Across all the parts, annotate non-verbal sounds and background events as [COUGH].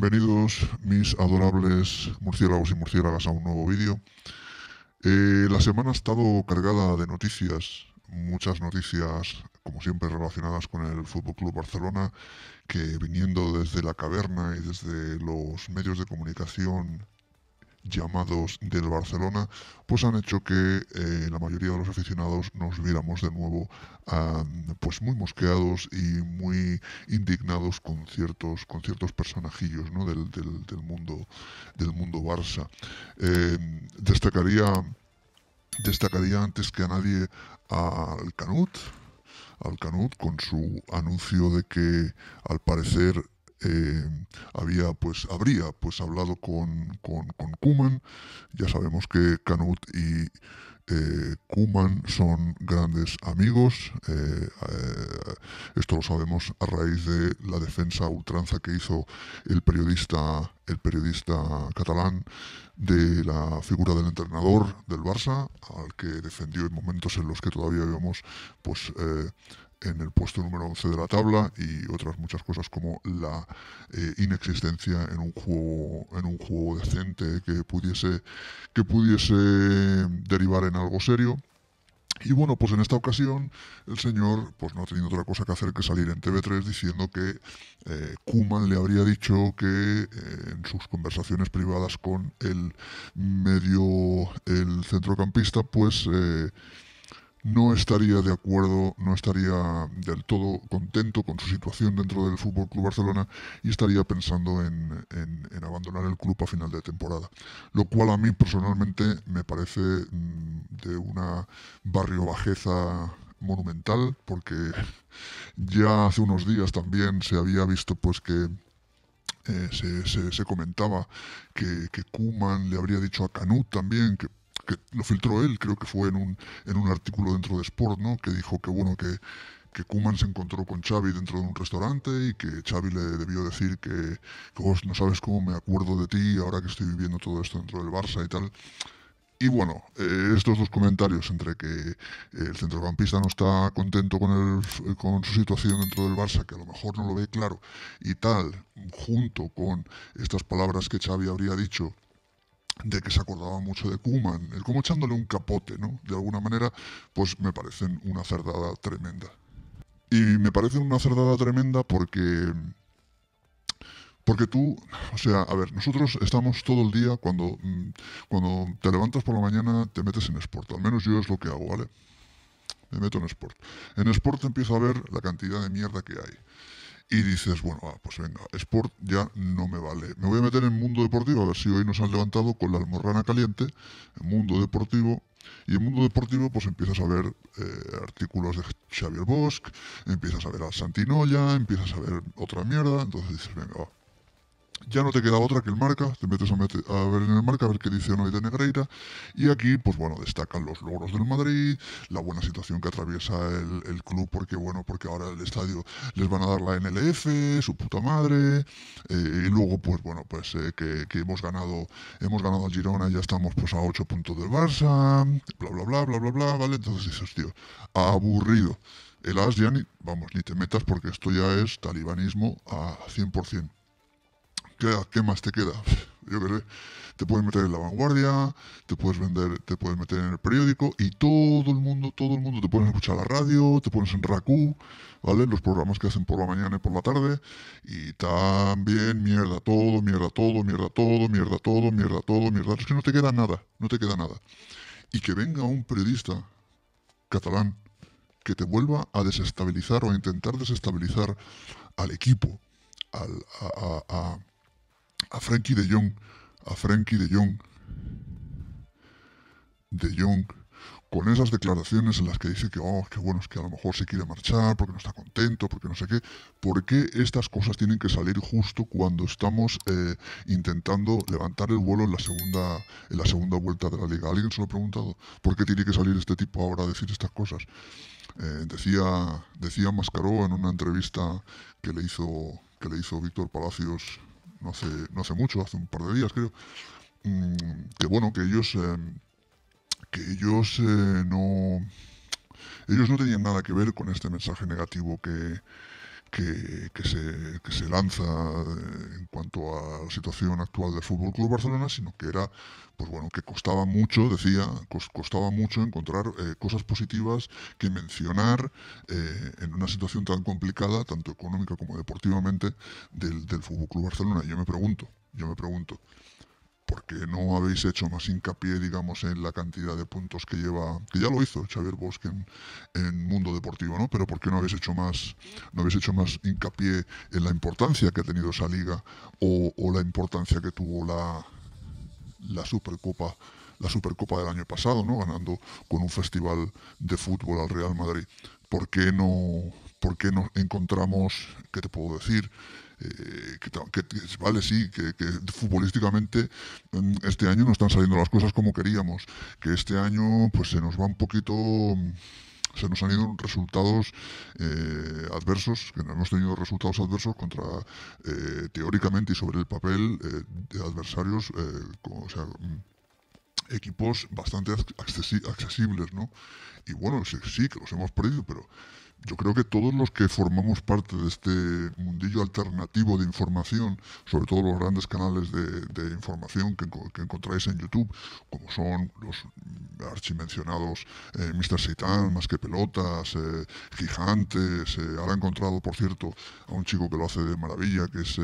Bienvenidos mis adorables murciélagos y murciélagas a un nuevo vídeo. Eh, la semana ha estado cargada de noticias, muchas noticias como siempre relacionadas con el Fútbol Club Barcelona, que viniendo desde la caverna y desde los medios de comunicación llamados del Barcelona, pues han hecho que eh, la mayoría de los aficionados nos viéramos de nuevo pues muy mosqueados y muy indignados con ciertos, con ciertos personajillos del, mundo, del mundo Barça. Em, destacaría, destacaría antes que a nadie al Canut, al Canut con su anuncio de que al parecer eh, había, pues, habría pues, hablado con, con, Kuman. Ya sabemos que Canut y eh, Kuman son grandes amigos. Eh, eh, esto lo sabemos a raíz de la defensa ultranza que hizo el periodista, el periodista catalán de la figura del entrenador del Barça, al que defendió en momentos en los que todavía vemos pues, en el puesto número 11 de la tabla y otras muchas cosas como la eh, inexistencia en un juego en un juego decente que pudiese que pudiese derivar en algo serio y bueno, pues en esta ocasión el señor pues no ha tenido otra cosa que hacer que salir en TV3 diciendo que eh, Kuman le habría dicho que eh, en sus conversaciones privadas con el medio, el centrocampista, pues no estaría de acuerdo, no estaría del todo contento con su situación dentro del FC Club Barcelona y estaría pensando en, en, abandonar el club a final de temporada. Lo cual a mí personalmente me parece mm, de una barrio bajeza monumental, porque ya hace unos días también se había visto pues que eh, se, se, comentaba que, que Kuman le habría dicho a Canut también que que lo filtró él, creo que fue en un, en un artículo dentro de Sport, ¿no? que dijo que bueno, que, que Kuman se encontró con Xavi dentro de un restaurante y que Xavi le debió decir que, oh, no sabes cómo me acuerdo de ti ahora que estoy viviendo todo esto dentro del Barça y tal. Y bueno, eh, estos dos comentarios entre que eh, el centrocampista no está contento con, con su situación dentro del Barça, que a lo mejor no lo ve claro, y tal, junto con estas palabras que Xavi habría dicho de que se acordaba mucho de Kuman, el como echándole un capote, ¿no? De alguna manera, pues me parecen una cerdada tremenda. Y me parecen una cerdada tremenda porque porque tú, o sea, a ver, nosotros estamos todo el día cuando, mm, cuando te levantas por la mañana, te metes en sport. Al menos yo es lo que hago, ¿vale? Me meto en sport. En sport empiezo a ver la cantidad de mierda que hay y dices, bueno, ah, pues venga, Sport ya no me vale. Me voy a meter en Mundo Deportivo, a ver si hoy nos han levantado con la almorrana caliente, en Mundo Deportivo. Y en Mundo Deportivo pues empiezas a ver eh, artículos de Xavier Bosch, empiezas a ver a Santinoya, empiezas a ver otra mierda, entonces dices, venga, va, ya no te queda otra que el marca, te metes a, ver en el marca a ver qué dice hoy de Negreira y aquí pues bueno destacan los logros del Madrid, la buena situación que atraviesa el, club porque bueno porque ahora el estadio les van a dar la NLF, su puta madre eh, y luego pues bueno pues eh, que, hemos ganado hemos ganado a Girona y ya estamos pues a 8 puntos del Barça, bla bla bla bla bla bla, vale, entonces dices tío, aburrido. El As ya ni, vamos, ni te metas porque esto ya es talibanismo a 100%. ¿qué, más te queda? Yo qué sé. Te puedes meter en la vanguardia, te puedes vender, te puedes meter en el periódico y todo el mundo, todo el mundo te pones a escuchar la radio, te pones en Raku, ¿vale? Los programas que hacen por la mañana y por la tarde y también mierda todo, mierda todo, mierda todo, mierda todo, mierda todo, mierda. Es que no te queda nada, no te queda nada. Y que venga un periodista catalán que te vuelva a desestabilizar o a intentar desestabilizar al equipo, a a Frankie de Jong, a Frankie de Jong, de Jong, con esas declaraciones en las que dice que, oh, que bueno, es que a lo mejor se quiere marchar porque no está contento, porque no sé qué, ¿por qué estas cosas tienen que salir justo cuando estamos eh, intentando levantar el vuelo en la, segunda, en la segunda vuelta de la liga? ¿Alguien se lo ha preguntado? ¿Por qué tiene que salir este tipo ahora a decir estas cosas? Eh, decía, decía Mascaró en una entrevista que le hizo, que le hizo Víctor Palacios no hace mucho, hace un par de días creo, mm, que bueno, que ellos, eh, que ellos eh, no... Ellos no tenían nada que ver con este mensaje negativo que, que, se, que, se, lanza eh, en cuanto a la situación actual del Fútbol Club Barcelona, sino que era, pues bueno, que costaba mucho, decía, costaba mucho encontrar eh, cosas positivas que mencionar eh, en una situación tan complicada, tanto económica como deportivamente, del, del Fútbol Club Barcelona. yo me pregunto, yo me pregunto, ¿Por qué no habéis hecho más hincapié, digamos, en la cantidad de puntos que lleva, que ya lo hizo Xavier Bosque en, Mundo Deportivo, ¿no? Pero ¿por qué no habéis hecho más, no habéis hecho más hincapié en la importancia que ha tenido esa liga o, la importancia que tuvo la, la Supercopa? la del año pasado, ¿no? ganando con un festival de fútbol al Real Madrid. ¿Por qué no, por qué no encontramos, qué te puedo decir, eh, que, vale, sí, que, futbolísticamente mm, este año no están saliendo las cosas como queríamos, que este año pues se nos va un poquito se nos han ido resultados eh, adversos, que no hemos tenido resultados adversos contra, eh, teóricamente y sobre el papel, de adversarios, o sea, mm, equipos bastante accesibles, ¿no? Y bueno, sí, que los hemos perdido, pero yo creo que todos los que formamos parte de este mundillo alternativo de información, sobre todo los grandes canales de, información que, encontráis en YouTube, como son los archimencionados mencionados eh, Mr. Seitan, Más que Pelotas, eh, Gigantes, eh, ahora encontrado, por cierto, a un chico que lo hace de maravilla, que es...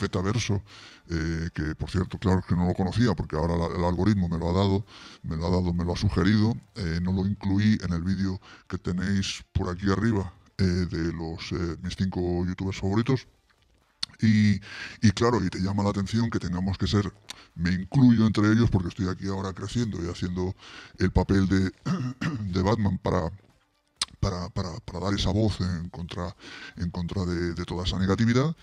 Betaverso, eh, que por cierto, claro que no lo conocía porque ahora el algoritmo me lo ha dado, me lo ha dado, me lo ha sugerido, eh, no lo incluí en el vídeo que tenéis por aquí arriba eh, de los mis cinco youtubers favoritos. Y, claro, y te llama la atención que tengamos que ser, me incluyo entre ellos porque estoy aquí ahora creciendo y haciendo el papel de, [COUGHS] Batman para, para, dar esa voz en contra, en contra de, de toda esa negatividad,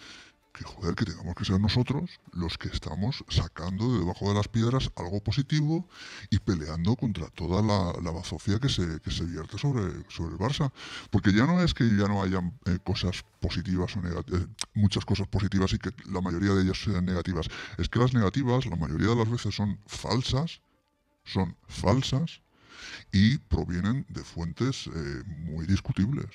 que joder, que tengamos que ser nosotros los que estamos sacando de debajo de las piedras algo positivo y peleando contra toda la, la que se, vierte sobre, sobre el Barça. Porque ya no es que ya no hayan eh, cosas positivas o negativas, eh, muchas cosas positivas y que la mayoría de ellas sean negativas. Es que las negativas, la mayoría de las veces son falsas, son falsas y provienen de fuentes eh, muy discutibles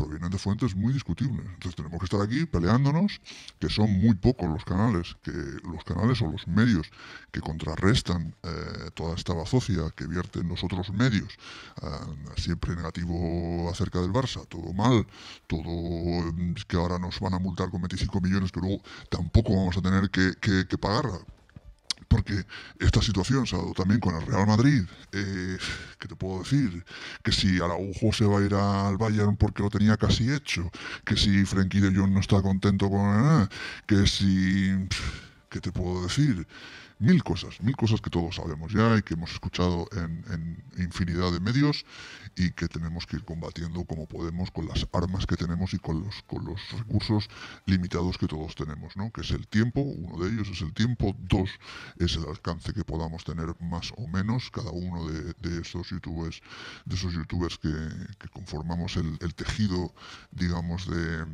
provienen de fuentes muy discutibles. Entonces tenemos que estar aquí peleándonos, que son muy pocos los canales, que los canales o los medios que contrarrestan eh, toda esta bazofia que vierten los otros medios, eh, siempre negativo acerca del Barça, todo mal, todo mm, que ahora nos van a multar con 25 millones que luego tampoco vamos a tener que, que, que pagar porque esta situación se ha dado también con el Real Madrid. Eh, ¿Qué te puedo decir? Que si Araujo se va a ir al Bayern porque lo tenía casi hecho, que si Frenkie de Jong no está contento con... que si... ¿Qué te puedo decir? mil cosas, mil cosas que todos sabemos ya y que hemos escuchado en, infinidad de medios y que tenemos que ir combatiendo como podemos con las armas que tenemos y con los, con los recursos limitados que todos tenemos, ¿no? que es el tiempo, uno de ellos es el tiempo, dos es el alcance que podamos tener más o menos cada uno de, esos youtubers, de esos youtubers que, conformamos el, tejido, digamos, de,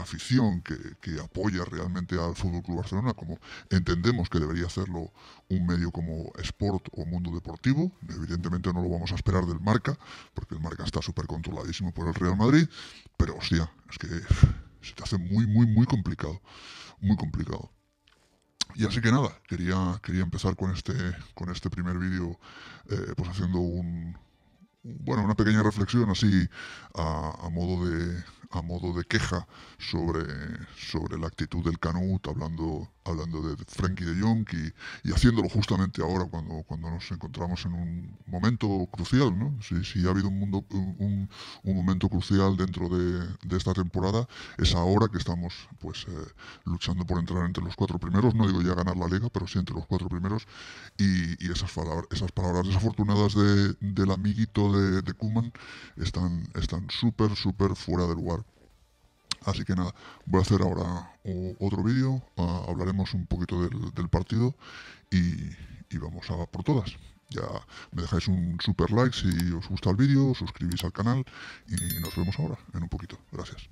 afición que, que apoya realmente al Fútbol Barcelona, como entendemos que debería hacerlo un medio como Sport o Mundo Deportivo. Evidentemente no lo vamos a esperar del Marca, porque el Marca está súper controladísimo por el Real Madrid, pero hostia, es que se te hace muy, muy, muy complicado. Muy complicado. Y así que nada, quería, quería empezar con este, con este primer vídeo, eh, pues haciendo un, bueno, una pequeña reflexión así a, a, modo, de, a modo de queja sobre, sobre la actitud del Canut, hablando, hablando de Frankie de Jong y, haciéndolo justamente ahora cuando, cuando nos encontramos en un momento crucial, ¿no? Si, ha habido un, mundo, un, un momento crucial dentro de, de, esta temporada, es ahora que estamos pues eh, luchando por entrar entre los cuatro primeros, no digo ya ganar la liga, pero sí entre los cuatro primeros, y, y esas, palabras, esas palabras desafortunadas de, del amiguito de, de Kuman están súper, súper fuera de lugar. Así que nada, voy a hacer ahora otro vídeo, ah, hablaremos un poquito del, partido y, y vamos a por todas. Ya me dejáis un super like si os gusta el vídeo, suscribís al canal y nos vemos ahora en un poquito. Gracias.